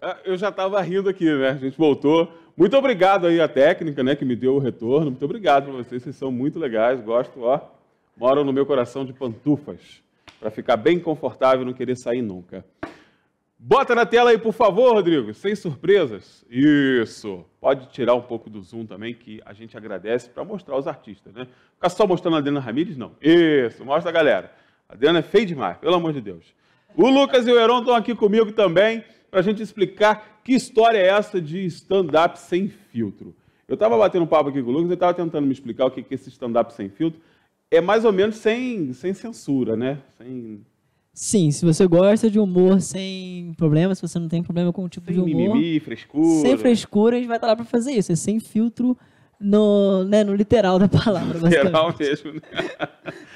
Ah, eu já estava rindo aqui, né? A gente voltou. Muito obrigado aí à técnica, né, que me deu o retorno. Muito obrigado para vocês, vocês são muito legais, gosto, ó. Moram no meu coração de pantufas, para ficar bem confortável e não querer sair nunca. Bota na tela aí, por favor, Rodrigo, sem surpresas. Isso. Pode tirar um pouco do zoom também, que a gente agradece para mostrar os artistas, né? Ficar só mostrando a Adriana Ramírez, não. Isso, mostra a galera. A Adriana é feia demais, pelo amor de Deus. O Lucas e o Heron estão aqui comigo também para a gente explicar que história é essa de stand-up sem filtro. Eu estava batendo um papo aqui com o Lucas, eu estava tentando me explicar o que é esse stand-up sem filtro. É mais ou menos sem, sem censura, né? Sem Sim, se você gosta de humor sem problema, se você não tem problema com o tipo sem de humor. Mimimi, frescura. Sem frescura, a gente vai estar lá para fazer isso. É sem filtro no, né, no literal da palavra. Literal mesmo, né?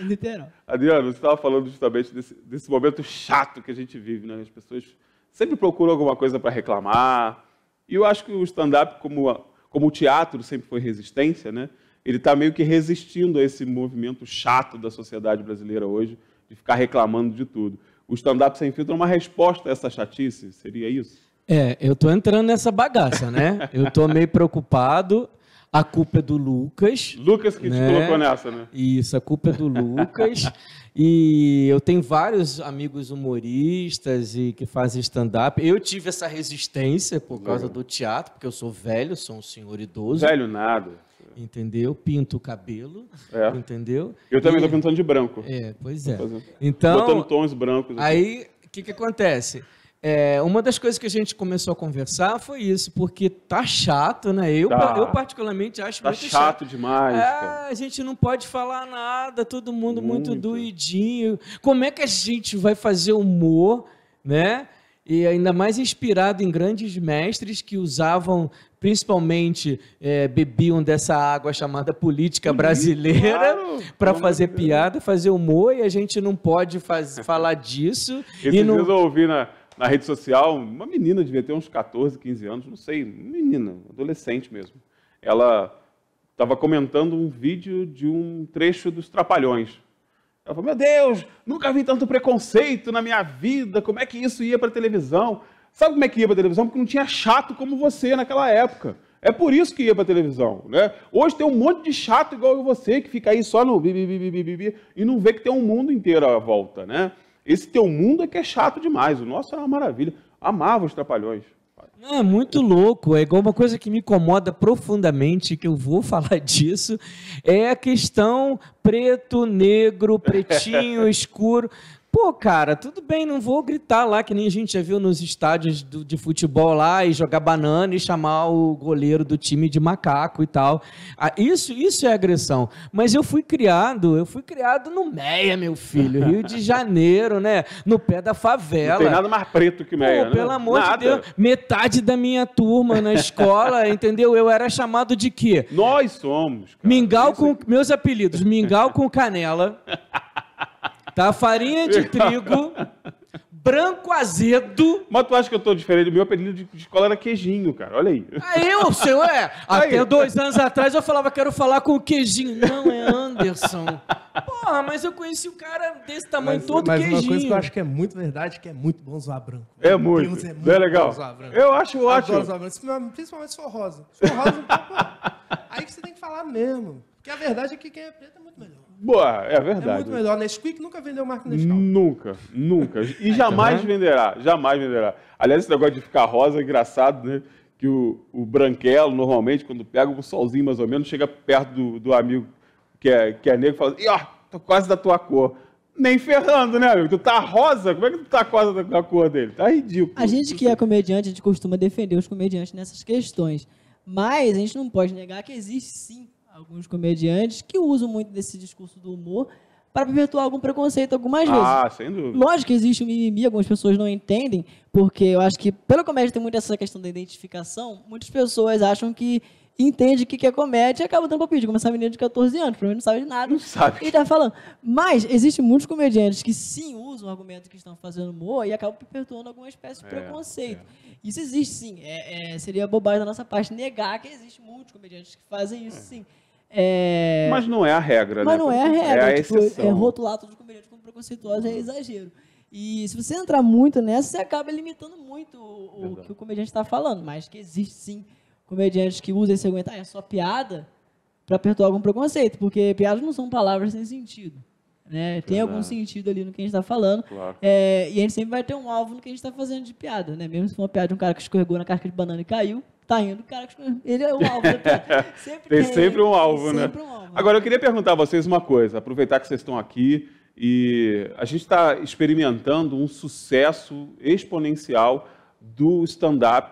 literal. Adriano, você estava falando justamente desse, desse momento chato que a gente vive, né? As pessoas sempre procuram alguma coisa para reclamar. E eu acho que o stand-up, como, como o teatro sempre foi resistência, né? Ele está meio que resistindo a esse movimento chato da sociedade brasileira hoje de ficar reclamando de tudo. O stand-up sem filtro é uma resposta a essa chatice? Seria isso? É, eu tô entrando nessa bagaça, né? Eu tô meio preocupado. A culpa é do Lucas. Lucas que né? te colocou nessa, né? Isso, a culpa é do Lucas. e eu tenho vários amigos humoristas e que fazem stand-up. Eu tive essa resistência por causa do teatro, porque eu sou velho, sou um senhor idoso. Velho nada. Entendeu? Pinto o cabelo. É. Entendeu? Eu também estou pintando de branco. É, pois é. Então. Botando tons brancos. Aqui. Aí, o que, que acontece? É, uma das coisas que a gente começou a conversar foi isso, porque tá chato, né? Eu, tá. eu particularmente acho tá muito chato. chato demais. É, a gente não pode falar nada, todo mundo muito. muito doidinho. Como é que a gente vai fazer humor, né? E ainda mais inspirado em grandes mestres que usavam, principalmente, é, bebiam dessa água chamada política brasileira claro, para fazer piada, fazer humor, e a gente não pode faz, falar disso. e não... eu ouvi na na rede social, uma menina devia ter uns 14, 15 anos, não sei, menina, adolescente mesmo. Ela estava comentando um vídeo de um trecho dos Trapalhões. Ela falou: Meu Deus, nunca vi tanto preconceito na minha vida, como é que isso ia para televisão? Sabe como é que ia para televisão? Porque não tinha chato como você naquela época. É por isso que ia para televisão, né? Hoje tem um monte de chato igual você que fica aí só no bi, bi, bi, bi, bi, bi, e não vê que tem um mundo inteiro à volta, né? Esse teu mundo é que é chato demais. O nosso é uma maravilha. Amava os trapalhões. Não, é muito louco. É igual uma coisa que me incomoda profundamente, que eu vou falar disso, é a questão preto, negro, pretinho, escuro. Pô, cara, tudo bem, não vou gritar lá, que nem a gente já viu nos estádios do, de futebol lá, e jogar banana e chamar o goleiro do time de macaco e tal. Ah, isso, isso é agressão. Mas eu fui criado, eu fui criado no Meia, meu filho, Rio de Janeiro, né? No pé da favela. Não tem nada mais preto que Meia, Pô, né? pelo amor nada. de Deus, metade da minha turma na escola, entendeu? Eu era chamado de quê? Nós somos. Cara. Mingau isso com, é... meus apelidos, mingau com canela. Tá farinha de trigo, branco azedo. Mas tu acha que eu tô diferente? Meu apelido de escola era queijinho, cara. Olha aí. Ah, eu, senhor, é. Até aí. dois anos atrás eu falava, quero falar com o queijinho. Não, é Anderson. Porra, mas eu conheci o um cara desse tamanho mas, todo mas queijinho. Mas uma coisa que eu acho que é muito verdade, que é muito bom zoar branco. É muito. É, é muito é legal. Eu acho eu acho Adoro zoar branco. Principalmente se for rosa. Se for rosa, aí que você tem que falar mesmo. Porque a verdade é que quem é preto é muito melhor. Boa, é, é verdade. É muito melhor. Nesquik nunca vendeu marca Nescau. Nunca, nunca. E ah, então jamais é? venderá, jamais venderá. Aliás, esse negócio de ficar rosa é engraçado, né? Que o, o branquelo, normalmente, quando pega o solzinho mais ou menos, chega perto do, do amigo que é, que é negro e fala, e ó, tô quase da tua cor. Nem ferrando, né, amigo? Tu tá rosa, como é que tu tá quase da, da cor dele? Tá ridículo. A gente que é comediante, a gente costuma defender os comediantes nessas questões. Mas a gente não pode negar que existe sim alguns comediantes que usam muito desse discurso do humor para perpetuar algum preconceito algumas ah, vezes. Ah, sem dúvida. Lógico que existe um mimimi, algumas pessoas não entendem, porque eu acho que pela comédia tem muito essa questão da identificação, muitas pessoas acham que entende o que, é comédia e acaba dando palpite, como essa menina de 14 anos, menos não sabe de nada não sabe. e tá falando. Mas existem muitos comediantes que sim usam o argumento que estão fazendo humor e acabam perpetuando alguma espécie de é, preconceito. É. Isso existe sim, é, é seria bobagem da nossa parte negar que existem muitos comediantes que fazem isso é. sim. É... Mas não é a regra, Mas né? não é a regra. É a tipo, é exceção. É rotular todos os comediantes como preconceituosos é exagero. E se você entrar muito nessa, você acaba limitando muito o, o que o comediante está falando. Mas que existe sim comediantes que usam esse argumento, ah, é só piada, para perturbar algum preconceito, porque piadas não são palavras sem sentido. Né? Tem algum sentido ali no que a gente está falando. Claro. É, e a gente sempre vai ter um alvo no que a gente está fazendo de piada, né? Mesmo se for uma piada de um cara que escorregou na casca de banana e caiu, tá indo, o cara que escorregou. Ele é o alvo da né? piada. Sempre tem, sempre um alvo, tem né? Sempre um alvo. Né? Agora, eu queria perguntar a vocês uma coisa, aproveitar que vocês estão aqui. E a gente está experimentando um sucesso exponencial do stand-up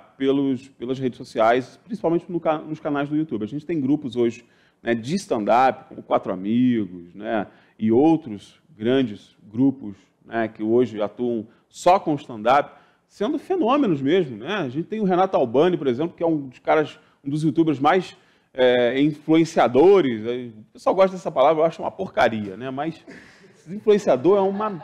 pelas redes sociais, principalmente no, nos canais do YouTube. A gente tem grupos hoje né, de stand-up, como Quatro Amigos, né? e outros grandes grupos né, que hoje atuam só com stand-up, sendo fenômenos mesmo. Né? A gente tem o Renato Albani, por exemplo, que é um dos caras, um dos youtubers mais é, influenciadores. O pessoal gosta dessa palavra, eu acho uma porcaria, né? Mas influenciador é uma,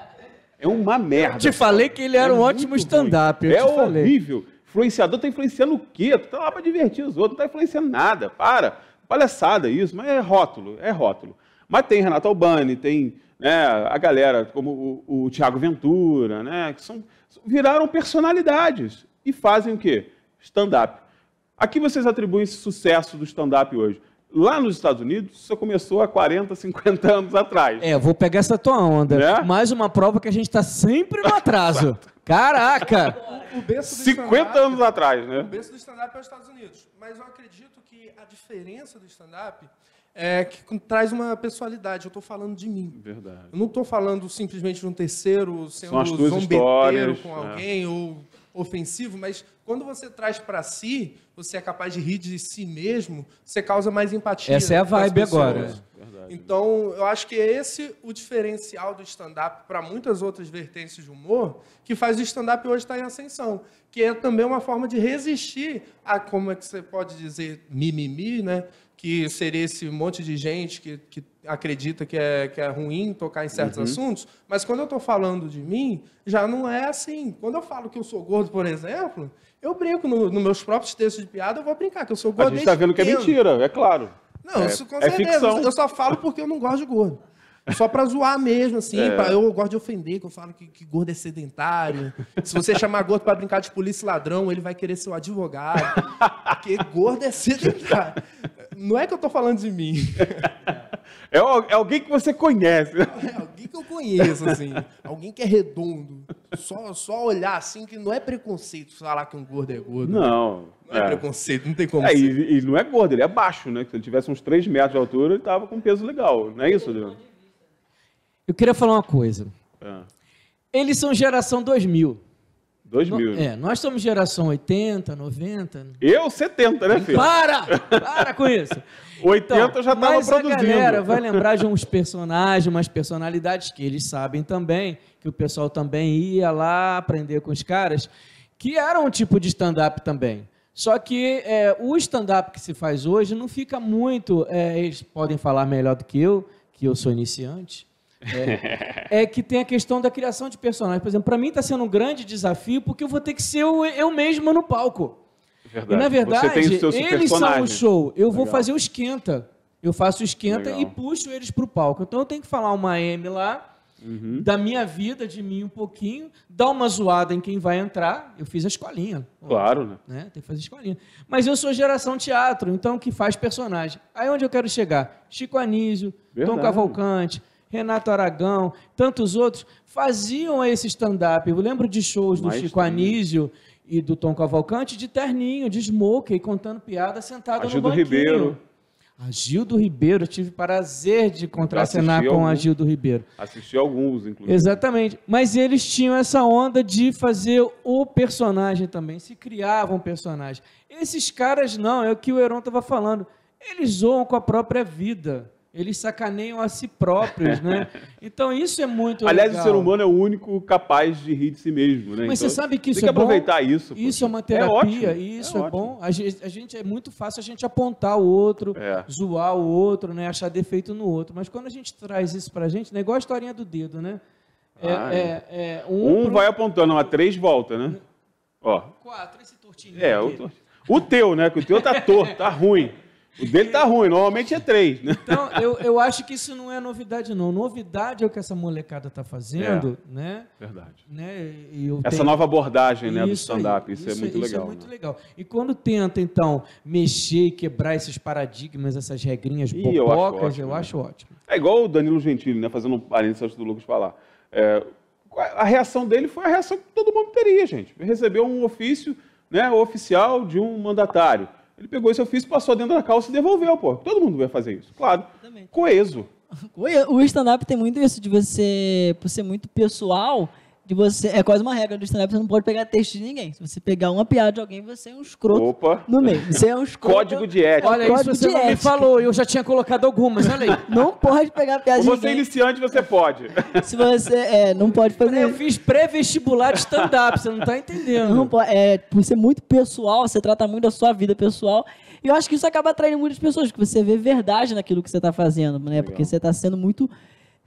é uma merda. Eu te falei que ele era é um ótimo stand-up. É horrível. Falei. Influenciador tá influenciando o quê? Tu tá lá para divertir os outros, não tá influenciando nada. Para. Palhaçada isso, mas é rótulo, é rótulo. Mas tem Renato Albani, tem né, a galera como o, o Tiago Ventura, né, que são, viraram personalidades e fazem o quê? Stand-up. A que vocês atribuem esse sucesso do stand-up hoje? Lá nos Estados Unidos, isso começou há 40, 50 anos atrás. É, vou pegar essa tua onda. Né? Mais uma prova que a gente está sempre no atraso. Caraca! O, o berço 50 anos atrás, né? O berço do stand-up é os Estados Unidos. Mas eu acredito que a diferença do stand-up é que traz uma pessoalidade. Eu estou falando de mim. Verdade. Eu não estou falando simplesmente de um terceiro sendo zombeteiro histórias, com é. alguém é. ou ofensivo, mas quando você traz para si, você é capaz de rir de si mesmo, você causa mais empatia. Essa é a vibe agora. então, eu acho que é esse o diferencial do stand-up para muitas outras vertentes de humor, que faz o stand-up hoje estar tá em ascensão, que é também uma forma de resistir a, como é que você pode dizer, mimimi, né? que seria esse monte de gente que, que acredita que é, que é ruim tocar em certos uhum. assuntos, mas quando eu estou falando de mim, já não é assim. Quando eu falo que eu sou gordo, por exemplo, eu brinco nos no meus próprios textos de piada, eu vou brincar que eu sou gordo. A gente está vendo que é mentira, é claro. Não, é, isso com é certeza. É Eu só falo porque eu não gosto de gordo. Só para zoar mesmo, assim. É. Pra, eu gosto de ofender, que eu falo que, que gordo é sedentário. Se você chamar gordo para brincar de polícia ladrão, ele vai querer ser o advogado. Porque gordo é sedentário. Não é que eu tô falando de mim. É, é alguém que você conhece. É alguém que eu conheço, assim. alguém que é redondo. Só, só olhar assim, que não é preconceito falar que um gordo é gordo. Não. Não é, é. preconceito, não tem como. É, e, e, não é gordo, ele é baixo, né? Se ele tivesse uns 3 metros de altura, ele tava com peso legal. Não é isso, Adriano? Eu queria falar uma coisa. É. Eles são geração 2000. 2000. No, é, nós somos geração 80, 90. Eu 70, né, filho? Para! Para com isso. 80 então, já estava produzindo. Mas a galera vai lembrar de uns personagens, umas personalidades que eles sabem também, que o pessoal também ia lá aprender com os caras, que eram um tipo de stand-up também. Só que é, o stand-up que se faz hoje não fica muito. É, eles podem falar melhor do que eu, que eu sou iniciante. É, é, que tem a questão da criação de personagens. Por exemplo, para mim está sendo um grande desafio porque eu vou ter que ser eu, eu mesma no palco. Verdade. E na verdade, eles são o show. Eu Legal. vou fazer o esquenta. Eu faço o esquenta Legal. e puxo eles para o palco. Então eu tenho que falar uma M lá. Uhum. da minha vida, de mim um pouquinho, dar uma zoada em quem vai entrar. Eu fiz a escolinha. Claro, né? né? Tem que fazer escolinha. Mas eu sou geração teatro, então que faz personagem. Aí onde eu quero chegar? Chico Anísio, Verdade. Tom Cavalcante, Renato Aragão, tantos outros, faziam esse stand-up. Eu lembro de shows do Chico tem. Anísio e do Tom Cavalcante de terninho, de smoker, contando piada sentado Agildo no banquinho. Ribeiro. Agildo Ribeiro, tive prazer de contracenar com algum, Agildo Ribeiro. Assisti alguns, inclusive. Exatamente. Mas eles tinham essa onda de fazer o personagem também, se criavam um personagem. Esses caras não, é o que o Heron estava falando. Eles zoam com a própria vida. Eles sacaneiam a si próprios, né? Então isso é muito Aliás, legal. o ser humano é o único capaz de rir de si mesmo, né? Mas então, você sabe que isso tem é que aproveitar bom? isso. Isso é uma é terapia, é ótimo, isso é, é bom. A gente, a gente, é muito fácil a gente apontar o outro, é. zoar o outro, né? Achar defeito no outro. Mas quando a gente traz isso pra gente, né? Igual a historinha do dedo, né? É, é, é um, um pro... vai apontando, a três volta, né? Ó. Quatro, esse tortinho. É, o, tor... o teu, né? Que o teu tá torto, tá ruim. O dele tá ruim, normalmente é três. Né? Então, eu, eu acho que isso não é novidade, não. Novidade é o que essa molecada tá fazendo, é, né? Verdade. Né? essa tenho... nova abordagem né, do stand-up, isso, é isso, é muito isso é legal. Isso é muito né? legal. E quando tenta, então, mexer e quebrar esses paradigmas, essas regrinhas Ih, bobocas, eu acho, ótimo, eu né? acho ótimo. É igual o Danilo Gentili, né? Fazendo um parênteses antes do Lucas falar. É, é a reação dele foi a reação que todo mundo teria, gente. Recebeu um ofício né, oficial de um mandatário. Ele pegou esse ofício, passou dentro da calça e devolveu, pô. Todo mundo vai fazer isso, claro. Coeso. O stand-up tem muito isso de você, por ser muito pessoal, de você. É quase uma regra do stand-up, você não pode pegar texto de ninguém. Se você pegar uma piada de alguém, você é um escroto Opa. no meio. Você é um escroto. Código de ética. Olha, Código isso você não ética. me falou, eu já tinha colocado algumas, olha aí. Não pode pegar piada de você é iniciante, você pode. Se você. É, não pode fazer. Eu fiz pré-vestibular de stand-up, você não tá entendendo. Não pode, é, por ser muito pessoal, você trata muito da sua vida pessoal. E eu acho que isso acaba atraindo muitas pessoas, que você vê verdade naquilo que você tá fazendo, né? Porque você tá sendo muito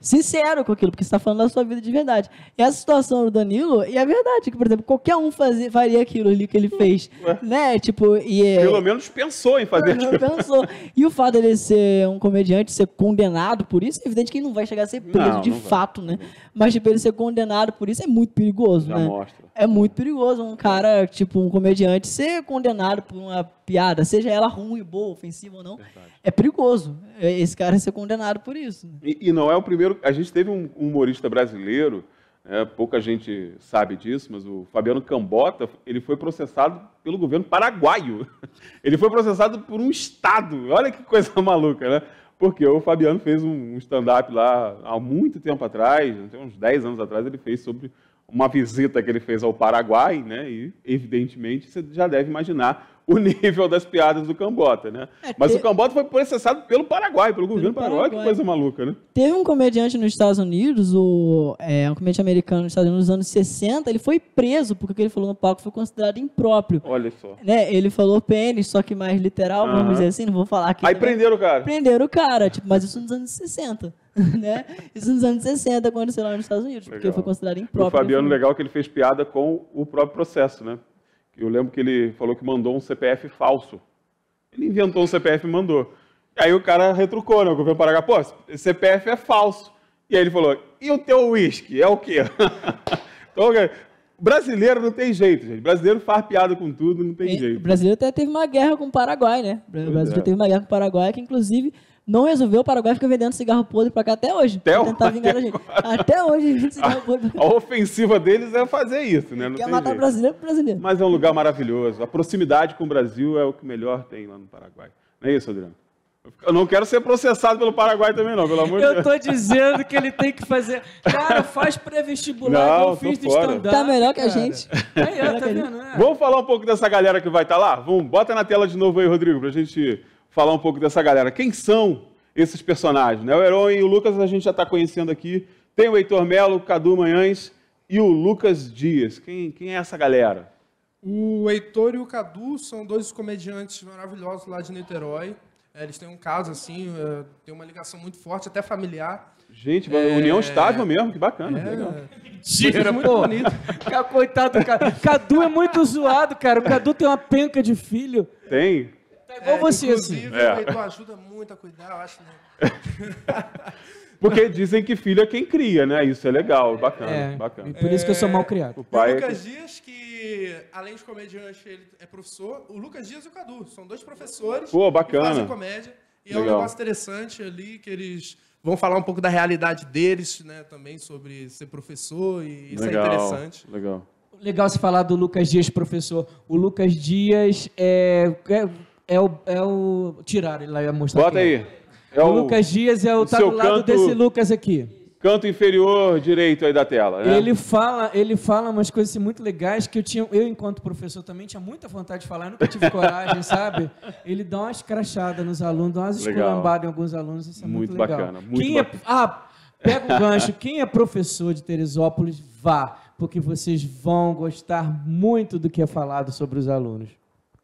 sincero com aquilo, porque você está falando da sua vida de verdade. E essa situação do Danilo, e é verdade, que, por exemplo, qualquer um fazia, faria aquilo ali que ele fez, né? Tipo, e... É Pelo menos pensou em fazer aquilo. Pensou. E o fato dele ser um comediante, ser condenado por isso, é evidente que ele não vai chegar a ser preso não, de não fato, vai. né? Mas, tipo, ele ser condenado por isso é muito perigoso, Já né? Mostra é muito perigoso um cara, tipo, um comediante, ser condenado por uma piada, seja ela ruim, boa, ofensiva ou não. Verdade. É perigoso é, esse cara ser condenado por isso. Né? E, e, não é o primeiro. A gente teve um humorista brasileiro, né, pouca gente sabe disso, mas o Fabiano Cambota, ele foi processado pelo governo paraguaio. Ele foi processado por um Estado. Olha que coisa maluca, né? Porque o Fabiano fez um stand-up lá há muito tempo atrás, né, uns 10 anos atrás, ele fez sobre uma visita que ele fez ao Paraguai, né? E evidentemente você já deve imaginar o nível das piadas do Cambota, né? É, Mas o Cambota foi processado pelo Paraguai, pelo governo pelo Paraguai, Paraguai, que coisa maluca, né? Teve um comediante nos Estados Unidos, o, é, um comediante americano nos Estados Unidos nos anos 60, ele foi preso porque o que ele falou no palco foi considerado impróprio. Olha só. Né? Ele falou pênis, só que mais literal, vamos dizer assim, não vou falar aqui. Aí também. prenderam o cara. Prenderam o cara, tipo, mas isso nos anos 60. né? Isso nos anos 60 aconteceu lá nos Estados Unidos, legal. porque foi considerado impróprio. O Fabiano, legal que ele fez piada com o próprio processo, né? Eu lembro que ele falou que mandou um CPF falso. Ele inventou um CPF e mandou. E aí o cara retrucou, né? O governo Paraguai, pô, esse CPF é falso. E aí ele falou, e o teu uísque? É o quê? então, brasileiro não tem jeito, gente. Brasileiro faz piada com tudo, não tem e, jeito. O brasileiro até teve uma guerra com o Paraguai, né? O brasileiro é. teve uma guerra com o Paraguai, que inclusive não resolveu, o Paraguai fica vendendo cigarro podre para cá até hoje. Até, hoje, até, até hoje vende cigarro podre. A, ofensiva deles é fazer isso, né? Não Quer matar jeito. brasileiro por brasileiro. Mas é um lugar maravilhoso. A proximidade com o Brasil é o que melhor tem lá no Paraguai. Não é isso, Adriano? Eu não quero ser processado pelo Paraguai também, não, pelo amor de Deus. Eu tô dizendo que ele tem que fazer. Cara, faz pré-vestibular, que eu fiz do stand-up. Tá melhor que a gente. É, eu, tá vendo? É. Vamos falar um pouco dessa galera que vai estar tá lá? Vamos, bota na tela de novo aí, Rodrigo, pra gente falar um pouco dessa galera. Quem são esses personagens? Né? O Heron e o Lucas a gente já está conhecendo aqui. Tem o Heitor Melo, o Cadu Manhães e o Lucas Dias. Quem, quem é essa galera? O Heitor e o Cadu são dois comediantes maravilhosos lá de Niterói. É, eles têm um caso, assim, é, tem uma ligação muito forte, até familiar. Gente, é... União Estável mesmo, que bacana. É... Legal. Tira, muito bonito. Coitado do Cadu. Cadu é muito zoado, cara. O Cadu tem uma penca de filho. Tem. Tá é, igual é, você, assim. É. Tu ajuda muito a cuidar, eu acho, né? Porque dizem que filho é quem cria, né? Isso é legal, é. bacana, é, bacana. Por isso que eu sou é. mal criado. O, pai o Lucas é... Dias, que além de comediante, ele é professor. O Lucas Dias e o Cadu, são dois professores. Pô, bacana. Que fazem comédia. E legal. é um negócio interessante ali, que eles vão falar um pouco da realidade deles, né? Também sobre ser professor e isso legal, é interessante. Legal. Legal se falar do Lucas Dias, professor. O Lucas Dias é é o, é o. Tiraram ele lá, ia mostrar. Bota aqui. É. aí. É o, o Lucas Dias é o, o tá do lado canto, desse Lucas aqui. Canto inferior direito aí da tela. Né? Ele fala, ele fala umas coisas assim, muito legais que eu tinha, eu enquanto professor também tinha muita vontade de falar, eu nunca tive coragem, sabe? Ele dá umas crachadas nos alunos, dá umas esculambadas em alguns alunos, isso é muito, muito legal. Bacana, muito Quem é bacana. É, ah, pega o gancho. Quem é professor de Teresópolis, vá, porque vocês vão gostar muito do que é falado sobre os alunos.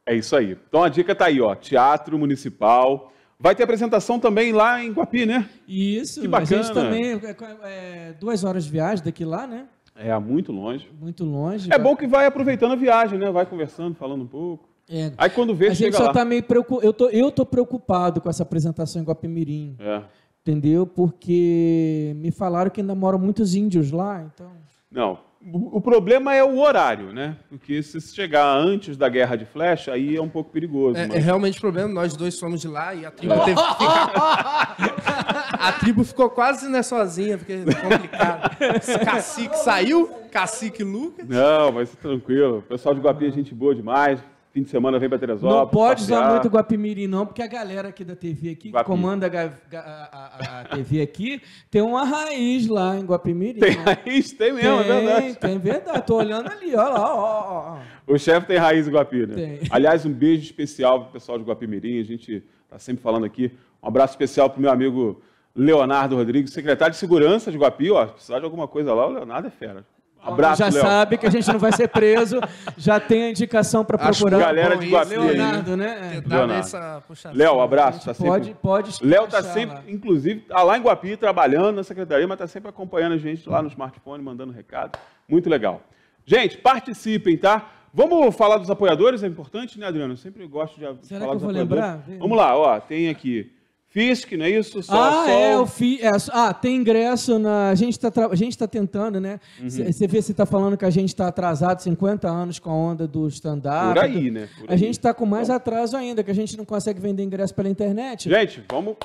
É isso aí. Então a dica tá aí, ó. Teatro Municipal. Vai ter apresentação também lá em Guapi, né? Isso. Que bacana. A gente também, é, é, é, duas horas de viagem daqui lá, né? É, muito longe. Muito longe. É vai... bom que vai aproveitando a viagem, né? Vai conversando, falando um pouco. É. Aí quando vê, a gente só lá. tá meio preocupado. Eu tô, eu tô preocupado com essa apresentação em Guapimirim. É. Entendeu? Porque me falaram que ainda moram muitos índios lá, então... Não, o problema é o horário, né? Porque se chegar antes da guerra de flecha, aí é um pouco perigoso. É, é mas... é realmente o problema, nós dois somos de lá e a tribo teve que ficar. a tribo ficou quase né, sozinha, porque é complicado. Esse cacique saiu, cacique Lucas. Não, mas tranquilo. O pessoal de Guapi é gente boa demais. Fim de semana vem para Teresópolis. Não pode passear. usar muito Guapimirim, não, porque a galera aqui da TV aqui, Guapi. que comanda a, a, a, TV aqui, tem uma raiz lá em Guapimirim. Tem né? raiz? Tem mesmo, é tem, é verdade. Tem verdade. Tô olhando ali, ó lá, ó. ó. O chefe tem raiz em Guapi, né? Tem. Aliás, um beijo especial pro pessoal de Guapimirim. A gente tá sempre falando aqui. Um abraço especial pro meu amigo Leonardo Rodrigues, secretário de Segurança de Guapi, ó. Se precisar de alguma coisa lá, o Leonardo é fera. Abraço, já sabe que a gente não vai ser preso, já tem a indicação para procurar. Acho galera de Guapi, Leonardo, né? Leonardo. puxa, Léo, abraço. Tá pode, sempre... pode Léo está sempre, lá. inclusive, tá lá em Guapi, trabalhando na secretaria, mas está sempre acompanhando a gente lá no smartphone, mandando recado. Muito legal. Gente, participem, tá? Vamos falar dos apoiadores, é importante, né, Adriano? Eu sempre gosto de Será falar que eu dos vou apoiadores. Lembrar? Vamos lá, ó, tem aqui FISC, não é isso? Só, ah, só... é, o FI... É, ah, tem ingresso na... A gente está tra... tá tentando, né? Você uhum. vê se está falando que a gente está atrasado 50 anos com a onda do stand-up. Por aí, né? Por a gente está com mais Bom. atraso ainda, que a gente não consegue vender ingresso pela internet. Gente, vamos...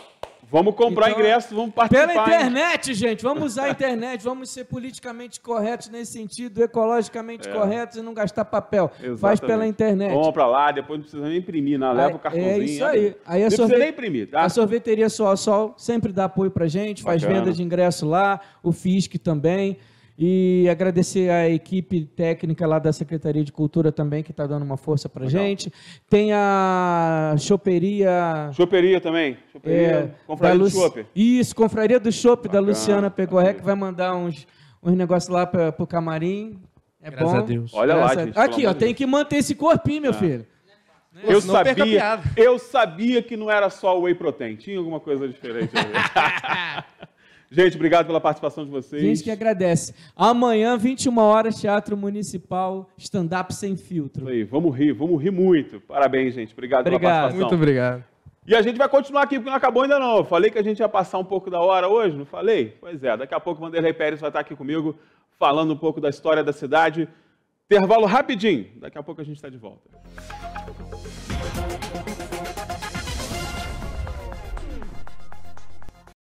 Vamos comprar então, ingresso, vamos participar. Pela internet, hein? gente, vamos usar a internet, vamos ser politicamente corretos nesse sentido, ecologicamente é. corretos e não gastar papel. Exatamente. Faz pela internet. Vamos para lá, depois não precisa nem imprimir, não. leva aí, o cartãozinho. É isso aí. aí, a não sorvete... precisa nem imprimir, tá? A sorveteria Sol Sol sempre dá apoio pra gente, Bacana. faz venda de ingresso lá, o FISC também. E agradecer à equipe técnica lá da Secretaria de Cultura também, que está dando uma força para gente. Tem a Choperia. Choperia também. Choperia, é, Confraria do Chopp. Isso, Confraria do Chope da Luciana Pegorré, que vai mandar uns, uns negócios lá para o camarim. É Graças bom. a Deus. Olha Graças lá, gente, Aqui, ó, tem que manter esse corpinho, meu ah. filho. eu sabia, eu sabia que não era só o whey protein, tinha alguma coisa diferente. Gente, obrigado pela participação de vocês. Gente que agradece. Amanhã, 21 horas, Teatro Municipal, stand-up sem filtro. Aí, vamos rir, vamos rir muito. Parabéns, gente. Obrigado, obrigado. pela participação. Muito obrigado. E a gente vai continuar aqui, porque não acabou ainda não. Eu falei que a gente ia passar um pouco da hora hoje, não falei? Pois é, daqui a pouco o Vanderlei Pérez vai estar aqui comigo, falando um pouco da história da cidade. Intervalo rapidinho, daqui a pouco a gente está de volta.